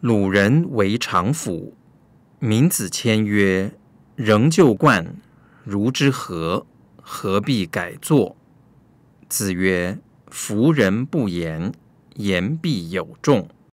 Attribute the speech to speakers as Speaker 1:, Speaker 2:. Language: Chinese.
Speaker 1: 鲁人为常府，闵子骞曰：“仍旧冠，如之何？何必改作？”子曰：“夫人不言，言必有重。”